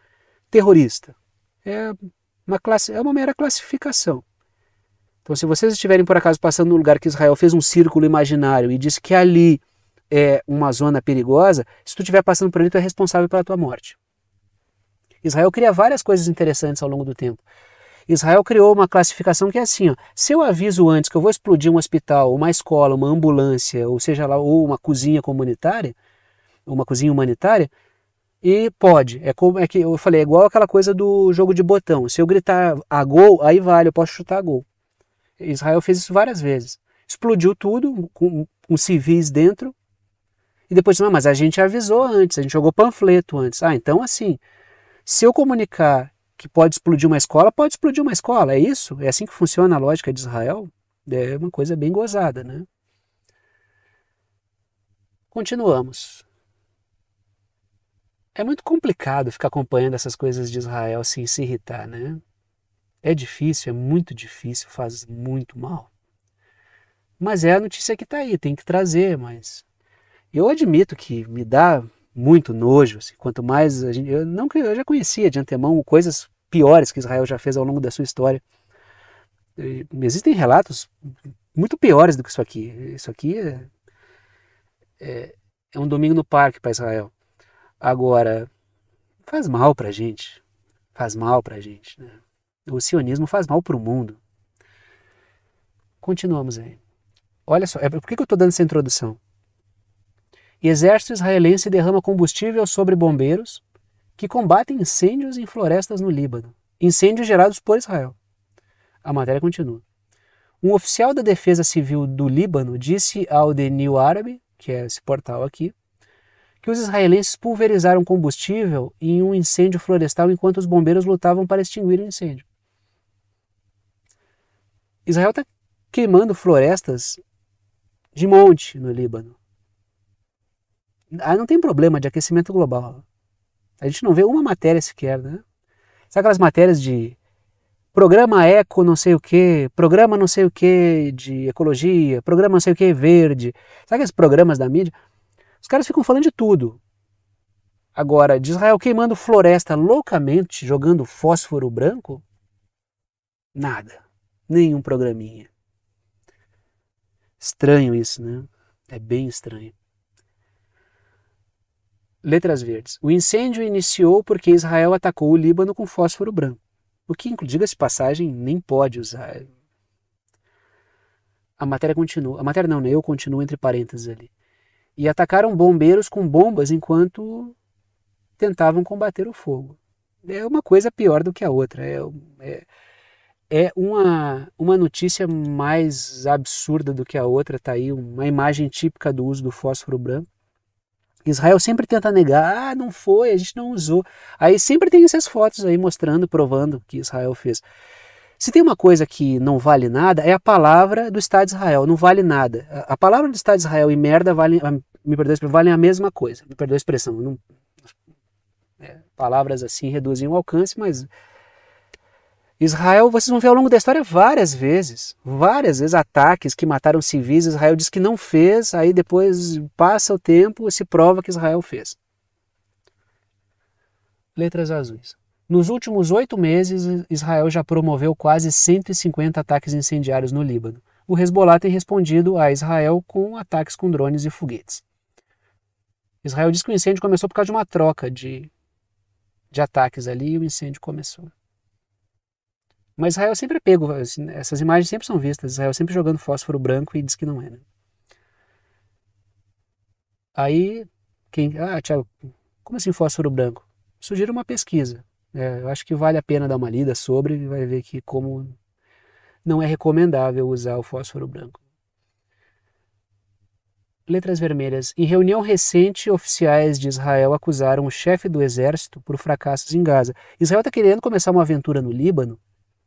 terrorista. É uma, classe, é uma mera classificação. Então, se vocês estiverem por acaso passando no lugar que Israel fez um círculo imaginário e disse que ali é uma zona perigosa, se tu estiver passando por ali, tu é responsável pela tua morte. Israel cria várias coisas interessantes ao longo do tempo. Israel criou uma classificação que é assim: ó, se eu aviso antes que eu vou explodir um hospital, uma escola, uma ambulância, ou seja lá, ou uma cozinha comunitária, uma cozinha humanitária, e pode. É como é que eu falei, é igual aquela coisa do jogo de botão. Se eu gritar a gol, aí vale, eu posso chutar a gol. Israel fez isso várias vezes. Explodiu tudo, com, com civis dentro, e depois, não, mas a gente avisou antes, a gente jogou panfleto antes. Ah, então assim, se eu comunicar que pode explodir uma escola, pode explodir uma escola, é isso? É assim que funciona a lógica de Israel? É uma coisa bem gozada, né? Continuamos. É muito complicado ficar acompanhando essas coisas de Israel sem assim, se irritar, né? É difícil, é muito difícil, faz muito mal. Mas é a notícia que está aí, tem que trazer, mas eu admito que me dá muito nojo. Assim, quanto mais a gente, eu, não que eu já conhecia de antemão coisas piores que Israel já fez ao longo da sua história. Existem relatos muito piores do que isso aqui. Isso aqui é, é, é um domingo no parque para Israel. Agora, faz mal para a gente. Faz mal para a gente. Né? O sionismo faz mal para o mundo. Continuamos aí. Olha só, é, por que eu estou dando essa introdução? exército israelense derrama combustível sobre bombeiros que combatem incêndios em florestas no Líbano, incêndios gerados por Israel. A matéria continua. Um oficial da Defesa Civil do Líbano disse ao The New Arab, que é esse portal aqui, que os israelenses pulverizaram combustível em um incêndio florestal enquanto os bombeiros lutavam para extinguir o incêndio. Israel está queimando florestas de monte no Líbano. Aí ah, não tem problema de aquecimento global. A gente não vê uma matéria sequer, né? Sabe aquelas matérias de programa eco não sei o que, programa não sei o que de ecologia, programa não sei o que verde. Sabe aqueles programas da mídia? Os caras ficam falando de tudo. Agora, de Israel queimando floresta loucamente, jogando fósforo branco? Nada. Nenhum programinha. Estranho isso, né? É bem estranho. Letras verdes. O incêndio iniciou porque Israel atacou o Líbano com fósforo branco. O que, diga-se passagem, nem pode usar. A matéria continua. A matéria não, né? Eu continuo entre parênteses ali. E atacaram bombeiros com bombas enquanto tentavam combater o fogo. É uma coisa pior do que a outra. É, é, é uma, uma notícia mais absurda do que a outra. Está aí uma imagem típica do uso do fósforo branco. Israel sempre tenta negar, ah, não foi, a gente não usou. Aí sempre tem essas fotos aí mostrando, provando que Israel fez. Se tem uma coisa que não vale nada, é a palavra do Estado de Israel, não vale nada. A palavra do Estado de Israel e merda valem, me perdoe, valem a mesma coisa, me perdoe a expressão. Não, é, palavras assim reduzem o alcance, mas Israel, vocês vão ver ao longo da história várias vezes, várias vezes ataques que mataram civis, Israel diz que não fez, aí depois passa o tempo e se prova que Israel fez. Letras azuis. Nos últimos oito meses, Israel já promoveu quase 150 ataques incendiários no Líbano. O Hezbollah tem respondido a Israel com ataques com drones e foguetes. Israel diz que o incêndio começou por causa de uma troca de, de ataques ali e o incêndio começou. Mas Israel é sempre é pego, assim, essas imagens sempre são vistas, Israel é sempre jogando fósforo branco e diz que não é. Né? Aí, quem. Ah, Tiago, como assim fósforo branco? Sugiro uma pesquisa. É, eu acho que vale a pena dar uma lida sobre e vai ver que como não é recomendável usar o fósforo branco. Letras vermelhas. Em reunião recente, oficiais de Israel acusaram o chefe do exército por fracassos em Gaza. Israel está querendo começar uma aventura no Líbano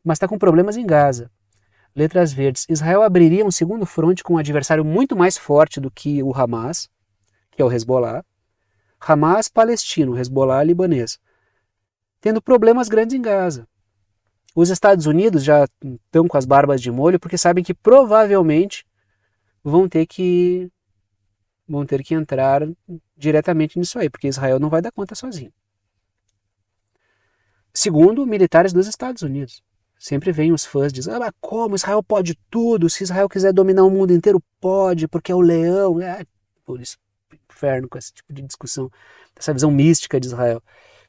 mas está com problemas em Gaza. Letras verdes. Israel abriria um segundo fronte com um adversário muito mais forte do que o Hamas, que é o Hezbollah. Hamas palestino, Hezbollah libanês. Tendo problemas grandes em Gaza. Os Estados Unidos já estão com as barbas de molho porque sabem que provavelmente vão ter que vão ter que entrar diretamente nisso aí, porque Israel não vai dar conta sozinho. Segundo militares dos Estados Unidos. Sempre vem os fãs dizendo, ah, mas como Israel pode tudo? Se Israel quiser dominar o mundo inteiro, pode, porque é o leão. É, por isso, é inferno com esse tipo de discussão, essa visão mística de Israel.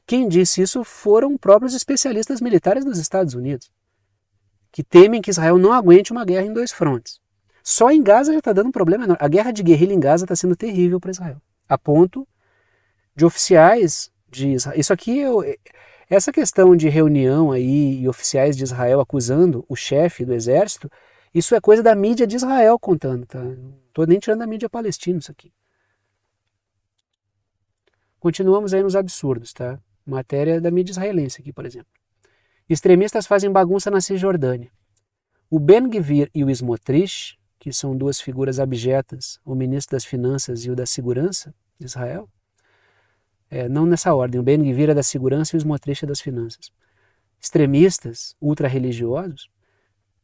Quem disse isso foram próprios especialistas militares dos Estados Unidos, que temem que Israel não aguente uma guerra em dois frontes. Só em Gaza já está dando um problema enorme. A guerra de guerrilha em Gaza está sendo terrível para Israel, a ponto de oficiais de Israel. Isso aqui eu, é essa questão de reunião aí e oficiais de Israel acusando o chefe do exército, isso é coisa da mídia de Israel contando, tá? Não tô nem tirando da mídia palestina isso aqui. Continuamos aí nos absurdos, tá? Matéria da mídia israelense aqui, por exemplo. Extremistas fazem bagunça na Cisjordânia. O Ben Gvir e o Smotrich, que são duas figuras abjetas, o ministro das Finanças e o da Segurança de Israel, é, não nessa ordem, o Ben-Gvir é da segurança e o Smotrich é das finanças, extremistas, ultra-religiosos,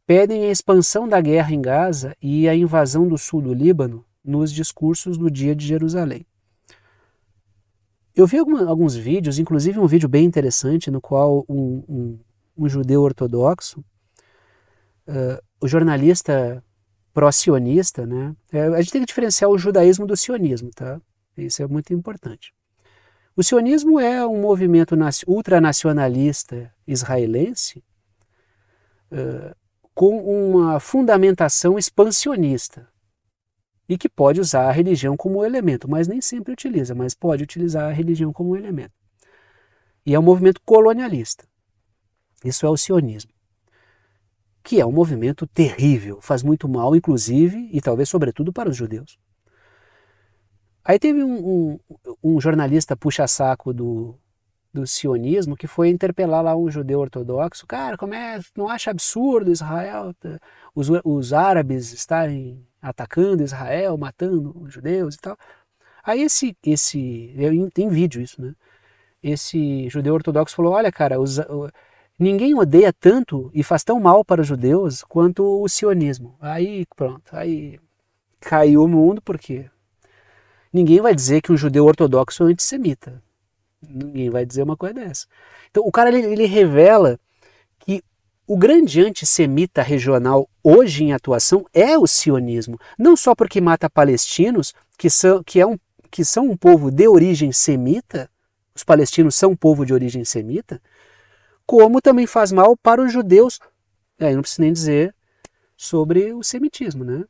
pedem a expansão da guerra em Gaza e a invasão do sul do Líbano nos discursos do dia de Jerusalém. Eu vi alguma, alguns vídeos, inclusive um vídeo bem interessante, no qual um, um, um judeu ortodoxo, uh, o jornalista pró-sionista, né? É, a gente tem que diferenciar o judaísmo do sionismo, tá? Isso é muito importante. O sionismo é um movimento ultranacionalista israelense eh, com uma fundamentação expansionista e que pode usar a religião como elemento, mas nem sempre utiliza, mas pode utilizar a religião como elemento. E é um movimento colonialista. Isso é o sionismo, que é um movimento terrível, faz muito mal, inclusive e talvez sobretudo para os judeus. Aí teve um, um, um jornalista puxa-saco do, do sionismo que foi interpelar lá um judeu ortodoxo. Cara, como é, não acha absurdo Israel, os, os árabes estarem atacando Israel, matando os judeus e tal. Aí esse, esse tem vídeo isso, né? Esse judeu ortodoxo falou, olha cara, os, ninguém odeia tanto e faz tão mal para os judeus quanto o sionismo. Aí pronto, aí caiu o mundo porque Ninguém vai dizer que um judeu ortodoxo é um antissemita. Ninguém vai dizer uma coisa dessa. Então, o cara ele, ele revela que o grande antissemita regional hoje em atuação é o sionismo. Não só porque mata palestinos, que são, que é um, que são um povo de origem semita, os palestinos são um povo de origem semita, como também faz mal para os judeus. Aí é, não preciso nem dizer sobre o semitismo, né?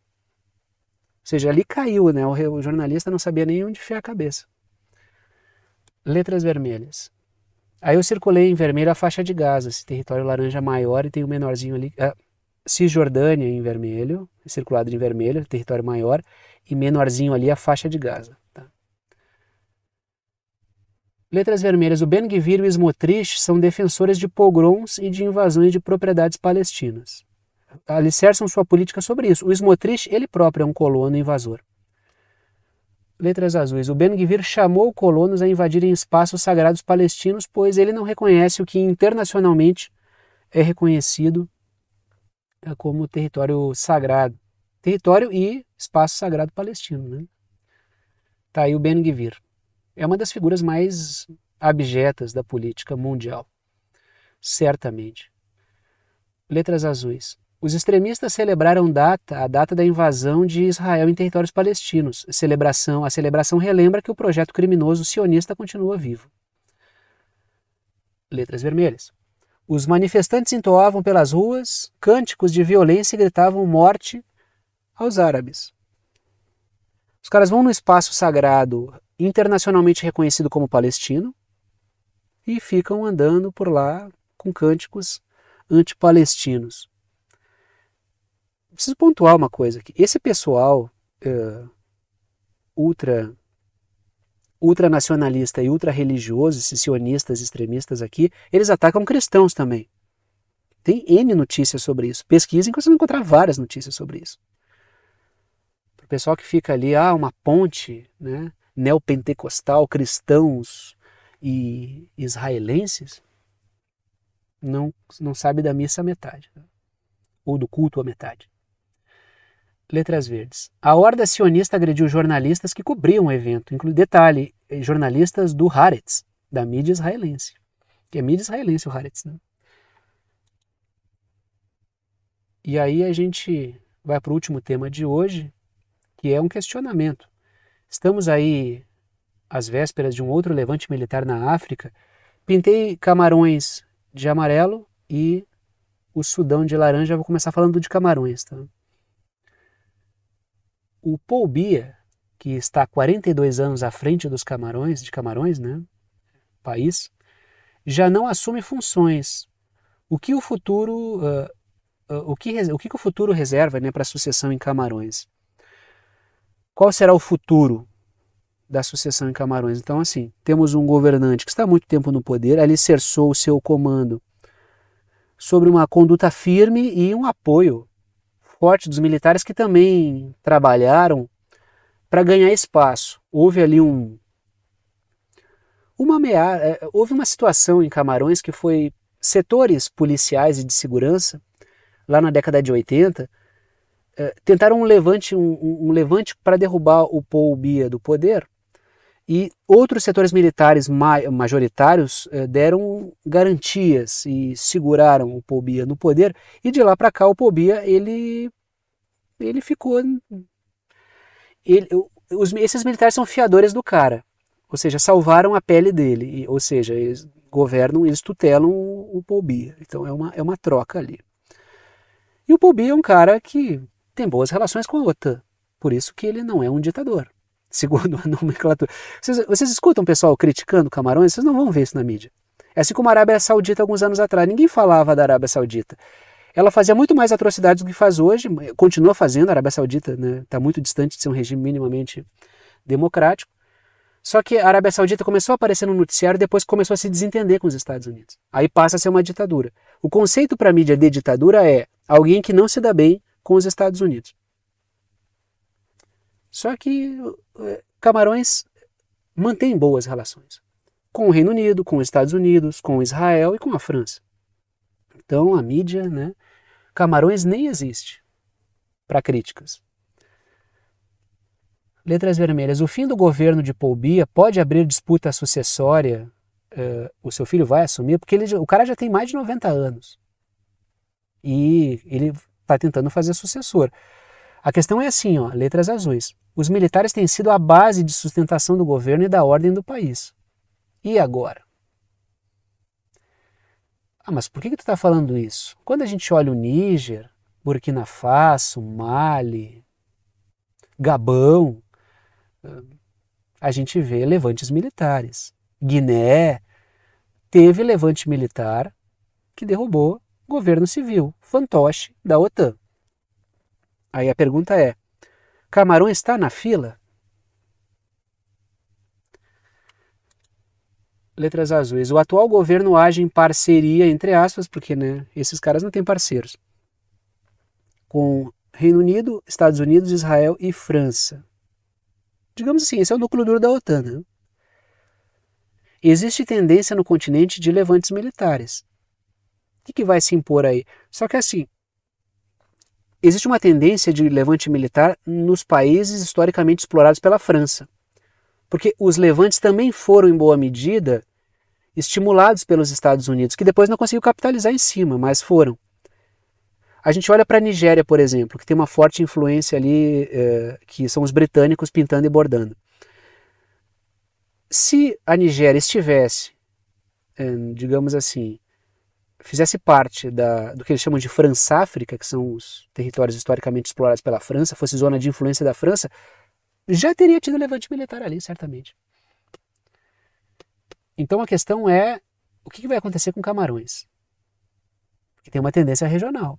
Ou seja, ali caiu, né? O jornalista não sabia nem onde fiar a cabeça. Letras vermelhas. Aí eu circulei em vermelho a faixa de Gaza, esse território laranja maior e tem o um menorzinho ali. Ah, Cisjordânia em vermelho, circulado em vermelho, território maior, e menorzinho ali a faixa de Gaza. Tá? Letras vermelhas. O Ben Gvir e o Smotrich são defensores de pogroms e de invasões de propriedades palestinas alicerçam sua política sobre isso. O Smotrich, ele próprio, é um colono invasor. Letras azuis. O Ben Gvir chamou colonos a invadirem espaços sagrados palestinos, pois ele não reconhece o que internacionalmente é reconhecido como território sagrado. Território e espaço sagrado palestino. Né? Tá aí o Ben Gvir. É uma das figuras mais abjetas da política mundial. Certamente. Letras azuis. Os extremistas celebraram data, a data da invasão de Israel em territórios palestinos. Celebração, a celebração relembra que o projeto criminoso sionista continua vivo. Letras vermelhas. Os manifestantes entoavam pelas ruas cânticos de violência e gritavam morte aos árabes. Os caras vão no espaço sagrado internacionalmente reconhecido como palestino e ficam andando por lá com cânticos antipalestinos preciso pontuar uma coisa aqui. Esse pessoal uh, ultra ultranacionalista e ultra-religioso, esses sionistas extremistas aqui, eles atacam cristãos também. Tem N notícias sobre isso. Pesquisem que vocês vão encontrar várias notícias sobre isso. o pessoal que fica ali, ah, uma ponte né, neopentecostal, cristãos e israelenses, não, não sabe da missa a metade, né, ou do culto a metade. Letras Verdes. A horda sionista agrediu jornalistas que cobriam o evento, inclui detalhe, eh, jornalistas do Haaretz, da mídia israelense. Que é mídia israelense o Haaretz, né? E aí a gente vai para o último tema de hoje, que é um questionamento. Estamos aí às vésperas de um outro levante militar na África. Pintei Camarões de amarelo e o Sudão de laranja. vou começar falando de Camarões, tá? o Paul Bia, que está 42 anos à frente dos Camarões, de Camarões, né? País, já não assume funções. O que o futuro, uh, o, que, o que o futuro reserva né, para a sucessão em Camarões? Qual será o futuro da sucessão em Camarões? Então, assim, temos um governante que está há muito tempo no poder, alicerçou o seu comando sobre uma conduta firme e um apoio recorte dos militares que também trabalharam para ganhar espaço. Houve ali um uma ameaça, é, houve uma situação em Camarões que foi setores policiais e de segurança lá na década de 80 é, tentaram um levante um, um levante para derrubar o Paul Bia do poder e outros setores militares majoritários eh, deram garantias e seguraram o Pobia no poder, e de lá para cá o Pobia ele, ele ficou. Ele, os, esses militares são fiadores do cara, ou seja, salvaram a pele dele, ou seja, eles governam, eles tutelam o, o Pobia. Então é uma, é uma troca ali. E o Pobia é um cara que tem boas relações com a OTAN, por isso que ele não é um ditador segundo a nomenclatura. Vocês, vocês escutam o pessoal criticando Camarões? Vocês não vão ver isso na mídia. É assim como a Arábia Saudita alguns anos atrás. Ninguém falava da Arábia Saudita. Ela fazia muito mais atrocidades do que faz hoje, continua fazendo. A Arábia Saudita está né, tá muito distante de ser um regime minimamente democrático. Só que a Arábia Saudita começou a aparecer no noticiário depois começou a se desentender com os Estados Unidos. Aí passa a ser uma ditadura. O conceito para a mídia de ditadura é alguém que não se dá bem com os Estados Unidos. Só que é, Camarões mantém boas relações com o Reino Unido, com os Estados Unidos, com Israel e com a França. Então a mídia, né? Camarões nem existe para críticas. Letras vermelhas. O fim do governo de Polbia pode abrir disputa sucessória. Uh, o seu filho vai assumir, porque ele, o cara já tem mais de 90 anos. E ele está tentando fazer sucessor. A questão é assim, ó, letras azuis. Os militares têm sido a base de sustentação do governo e da ordem do país. E agora? Ah, mas por que, que tu está falando isso? Quando a gente olha o Níger, Burkina Faso, Mali, Gabão, a gente vê levantes militares. Guiné teve levante militar que derrubou governo civil fantoche da OTAN. Aí a pergunta é: camarão está na fila? Letras azuis. O atual governo age em parceria, entre aspas, porque né, esses caras não têm parceiros, com Reino Unido, Estados Unidos, Israel e França. Digamos assim, esse é o núcleo duro da OTAN. Né? Existe tendência no continente de levantes militares. O que, que vai se impor aí? Só que assim, existe uma tendência de levante militar nos países historicamente explorados pela França, porque os levantes também foram, em boa medida, estimulados pelos Estados Unidos, que depois não conseguiu capitalizar em cima, mas foram. A gente olha para a Nigéria, por exemplo, que tem uma forte influência ali, eh, que são os britânicos pintando e bordando. Se a Nigéria estivesse, eh, digamos assim, fizesse parte da, do que eles chamam de França-África, que são os territórios historicamente explorados pela França, fosse zona de influência da França, já teria tido levante militar ali, certamente. Então a questão é o que vai acontecer com Camarões? que tem uma tendência regional.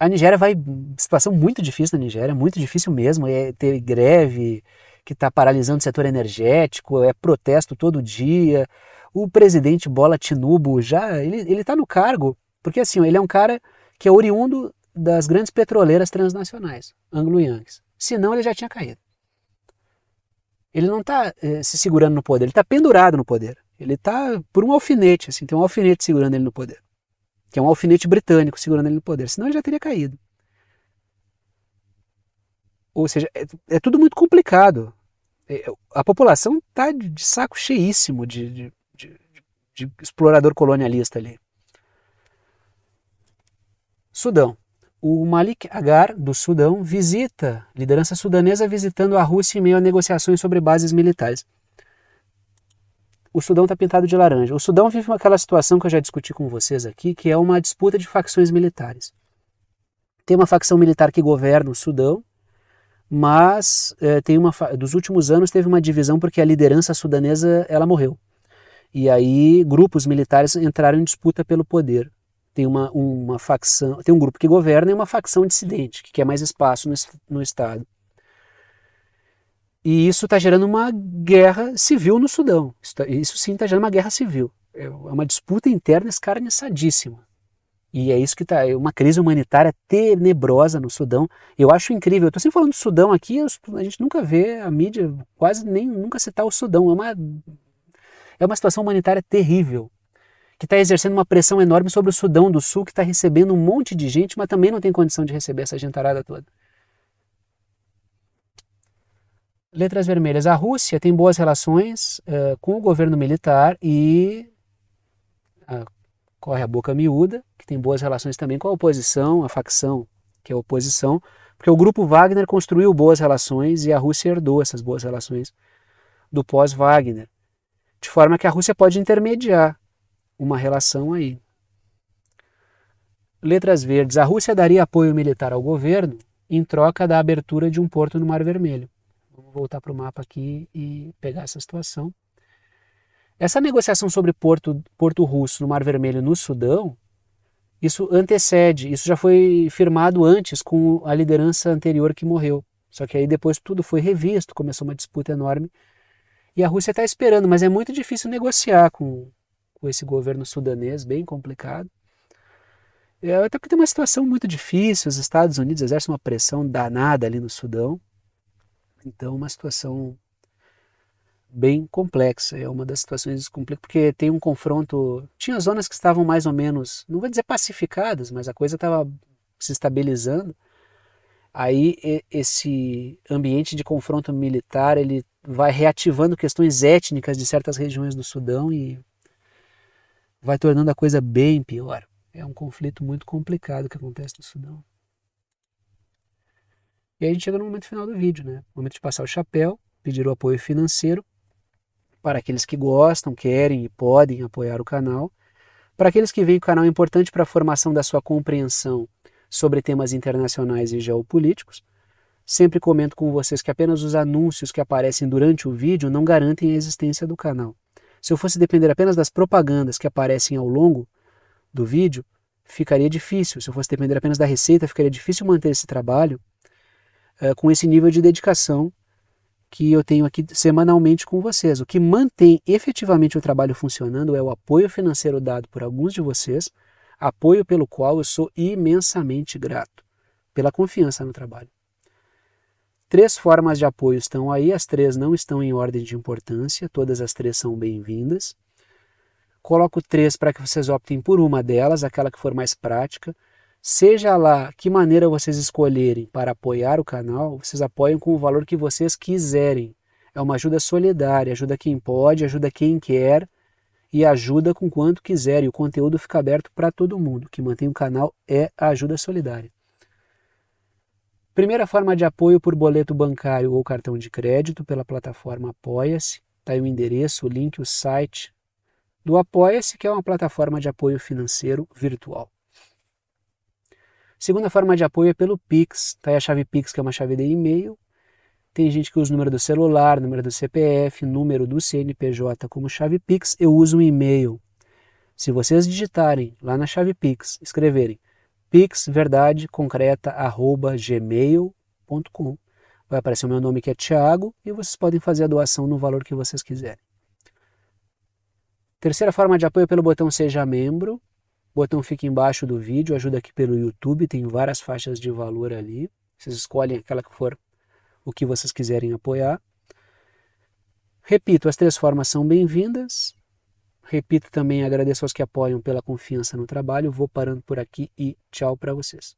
A Nigéria vai. Situação muito difícil na Nigéria, muito difícil mesmo. É ter greve que está paralisando o setor energético, é protesto todo dia o presidente Bola Tinubu já ele está no cargo porque assim ele é um cara que é oriundo das grandes petroleiras transnacionais, anglo Yangs Senão ele já tinha caído. Ele não está eh, se segurando no poder, ele está pendurado no poder. Ele está por um alfinete, assim, tem um alfinete segurando ele no poder. Que é um alfinete britânico segurando ele no poder, senão ele já teria caído. Ou seja, é, é tudo muito complicado. É, a população está de, de, saco cheíssimo de, de, de explorador colonialista ali. Sudão. O Malik Agar, do Sudão, visita, liderança sudanesa visitando a Rússia em meio a negociações sobre bases militares. O Sudão está pintado de laranja. O Sudão vive aquela situação que eu já discuti com vocês aqui, que é uma disputa de facções militares. Tem uma facção militar que governa o Sudão, mas eh, tem uma dos últimos anos teve uma divisão porque a liderança sudanesa ela morreu. E aí grupos militares entraram em disputa pelo poder. Tem uma, uma facção, tem um grupo que governa e uma facção dissidente que quer mais espaço no, no estado. E isso está gerando uma guerra civil no Sudão. Isso, tá, isso sim está gerando uma guerra civil. É, é uma disputa interna escarniçadíssima. E é isso que está, é uma crise humanitária tenebrosa no Sudão. Eu acho incrível. estou sempre falando do Sudão aqui, a gente nunca vê a mídia quase nem nunca citar tá o Sudão. É uma é uma situação humanitária terrível, que está exercendo uma pressão enorme sobre o Sudão do Sul, que está recebendo um monte de gente, mas também não tem condição de receber essa gentarada toda. Letras vermelhas. A Rússia tem boas relações uh, com o governo militar e. Uh, corre a boca miúda, que tem boas relações também com a oposição, a facção que é a oposição, porque o grupo Wagner construiu boas relações e a Rússia herdou essas boas relações do pós-Wagner de forma que a Rússia pode intermediar uma relação aí. Letras verdes. A Rússia daria apoio militar ao governo em troca da abertura de um porto no Mar Vermelho. Vamos voltar para o mapa aqui e pegar essa situação. Essa negociação sobre porto, porto russo no Mar Vermelho no Sudão, isso antecede, isso já foi firmado antes com a liderança anterior que morreu. Só que aí depois tudo foi revisto, começou uma disputa enorme e a Rússia está esperando, mas é muito difícil negociar com, com esse governo sudanês, bem complicado. É, até porque tem uma situação muito difícil, os Estados Unidos exercem uma pressão danada ali no Sudão. Então, uma situação bem complexa. É uma das situações complicadas, porque tem um confronto. Tinha zonas que estavam mais ou menos, não vou dizer pacificadas, mas a coisa estava se estabilizando. Aí esse ambiente de confronto militar ele vai reativando questões étnicas de certas regiões do Sudão e vai tornando a coisa bem pior. É um conflito muito complicado que acontece no Sudão. E aí a gente chega no momento final do vídeo, né? Momento de passar o chapéu, pedir o apoio financeiro para aqueles que gostam, querem e podem apoiar o canal. Para aqueles que veem o canal é importante para a formação da sua compreensão sobre temas internacionais e geopolíticos. Sempre comento com vocês que apenas os anúncios que aparecem durante o vídeo não garantem a existência do canal. Se eu fosse depender apenas das propagandas que aparecem ao longo do vídeo, ficaria difícil. Se eu fosse depender apenas da receita, ficaria difícil manter esse trabalho uh, com esse nível de dedicação que eu tenho aqui semanalmente com vocês. O que mantém efetivamente o trabalho funcionando é o apoio financeiro dado por alguns de vocês, apoio pelo qual eu sou imensamente grato, pela confiança no trabalho. Três formas de apoio estão aí, as três não estão em ordem de importância, todas as três são bem-vindas. Coloco três para que vocês optem por uma delas, aquela que for mais prática. Seja lá que maneira vocês escolherem para apoiar o canal, vocês apoiam com o valor que vocês quiserem. É uma ajuda solidária, ajuda quem pode, ajuda quem quer e ajuda com quanto quiser. E o conteúdo fica aberto para todo mundo. O que mantém o canal é a ajuda solidária. Primeira forma de apoio por boleto bancário ou cartão de crédito pela plataforma Apoia-se. Está aí o endereço, o link, o site do Apoia-se, que é uma plataforma de apoio financeiro virtual. Segunda forma de apoio é pelo Pix. Tá aí a chave Pix, que é uma chave de e-mail. Tem gente que usa o número do celular, número do CPF, número do CNPJ como chave Pix. Eu uso um e-mail. Se vocês digitarem lá na chave Pix, escreverem pixverdadeconcreta.gmail.com. Vai aparecer o meu nome que é Tiago e vocês podem fazer a doação no valor que vocês quiserem. Terceira forma de apoio é pelo botão Seja Membro. O botão fica embaixo do vídeo, ajuda aqui pelo YouTube, tem várias faixas de valor ali. Vocês escolhem aquela que for o que vocês quiserem apoiar. Repito, as três formas são bem-vindas. Repito também, agradeço aos que apoiam pela confiança no trabalho. Vou parando por aqui e tchau para vocês.